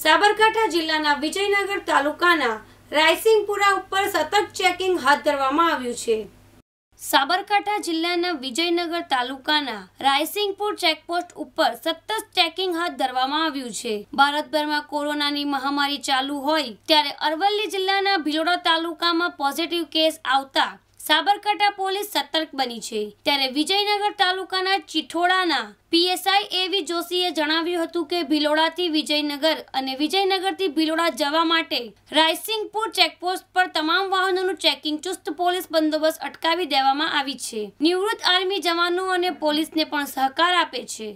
સાબરકાંઠા જિલ્લાના વિજયનગર તાલુકાના રાયસિંગપુરા ઉપર સતત ચેકિંગ હાથ ધરવામાં આવ્યું છે સાબરકાંઠા જિલ્લાના વિજયનગર તાલુકાના રાયસિંગપુર ચેકપોસ્ટ ઉપર સતત ચેકિંગ હાથ ધરવામાં આવ્યું છે ભારતભરમાં કોરોનાની મહામારી ચાલુ હોય ત્યારે અરવલ્લી જિલ્લાના ભિલોડા તાલુકામાં પોઝિટિવ કેસ આવતા સાબરકાંઠા પોલીસ સતર્ક બની છે ત્યારે વિજયનગર તાલુકાના ચિઠોડાના પીએસઆઈ એવી જોશીએ જણાવ્યું હતું કે ભિલોડાથી વિજયનગર અને વિજયનગરથી ભિલોડા જવા માટે રાયસિંગપુર ચેકપોસ્ટ પર તમામ વાહનોનું ચેકિંગ ચુસ્ત પોલીસ બંદોબસ્ત અટકાવી દેવામાં આવી છે નિવૃત્ત આર્મી જવાનો અને પોલીસને પણ સહકાર આપે છે